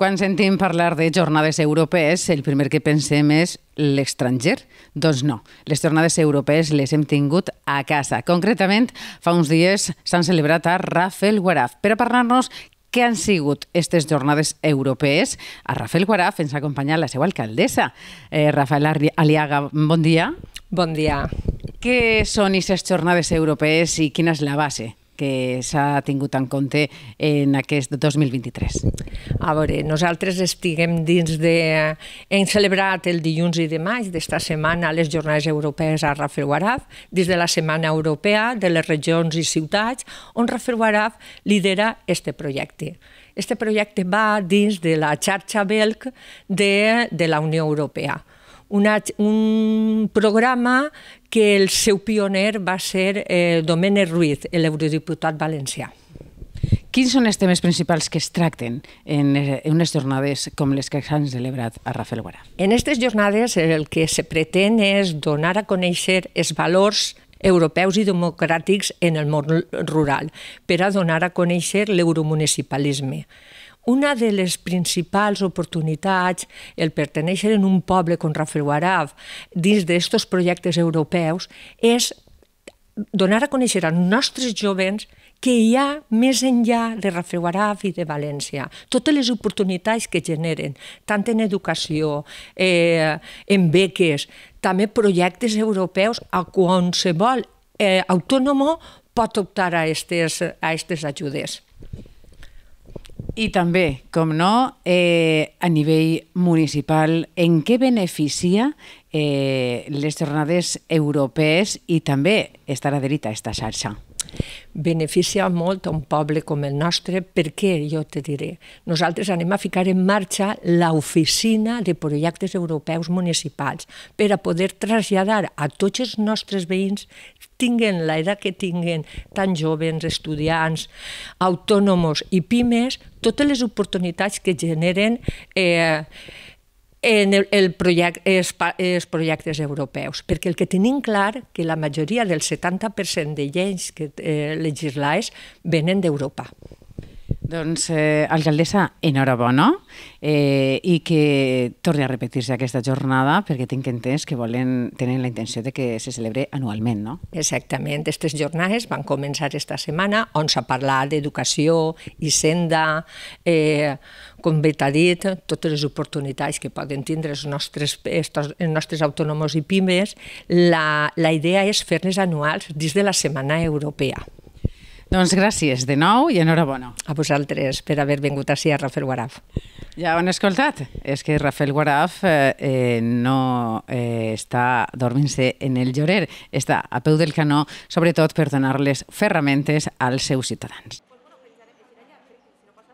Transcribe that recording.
Quan sentim parlar de jornades europees, el primer que pensem és l'estranger? Doncs no, les jornades europees les hem tingut a casa. Concretament, fa uns dies s'han celebrat a Rafel Guaraf. Per a parlar-nos què han sigut aquestes jornades europees, a Rafel Guaraf ens acompanya la seva alcaldessa. Eh, Rafael Aliaga, bon dia. Bon dia. Què són aquestes jornades europees i quina és la base que s'ha tingut en compte en aquest 2023? A veure, nosaltres estiguem dins de... Eh, hem celebrat el dilluns i maig d'esta setmana les jornades europees a Rafael Guaraf, des de la Setmana Europea de les Regions i Ciutats, on Rafael Guaraf lidera este projecte. Este projecte va dins de la xarxa BELC de, de la Unió Europea una, un programa que el seu pioner va ser eh, Domènec Ruiz, l'eurodiputat valencià. Quins són els temes principals que es tracten en, en unes jornades com les que s'han celebrat a Rafael Guarà? En aquestes jornades el que se pretén és donar a conèixer els valors europeus i democràtics en el món rural per a donar a conèixer l'euromunicipalisme. Una de les principals oportunitats, el pertenèixer en un poble com Rafelguaraf, dins d'aquests projectes europeus, és donar a conèixer als nostres jovens que hi ha més enllà de Rafael Rafelguaraf i de València. Totes les oportunitats que generen, tant en educació, eh, en beques, també projectes europeus a qualsevol eh, autònomo pot optar a aquestes ajudes. I també, com no, eh, a nivell municipal, en què beneficia eh, les jornades europees i també estar adherit a aquesta xarxa? beneficia molt a un poble com el nostre, perquè jo te diré, nosaltres anem a ficar en marxa l'oficina de projectes europeus municipals per a poder traslladar a tots els nostres veïns, tinguen l'edat que tinguen, tan jovens, estudiants, autònoms i pimes, totes les oportunitats que generen eh, en el, el project, els, els projectes europeus, perquè el que tenim clar que la majoria del 70% de lleis que eh, legislaix venen d'Europa. Doncs, eh, alcaldessa, enhorabona eh, i que torni a repetir-se aquesta jornada perquè tinc entès que volen, tenen la intenció de que se celebre anualment, no? Exactament. Aquestes jornades van començar esta setmana on s'ha parlat d'educació, hisenda, eh, com bé t'ha dit, totes les oportunitats que poden tindre els nostres, estos, els nostres autònoms i pimes. La, la idea és fer-les anuals dins de la Setmana Europea. Doncs gràcies de nou i enhorabona. A vosaltres per haver vingut així a Rafael Guaraf. Ja ho han escoltat. És que Rafael Guaraf eh, eh, no eh, està dormint-se en el llorer, està a peu del canó, sobretot per donar les ferramentes als seus ciutadans.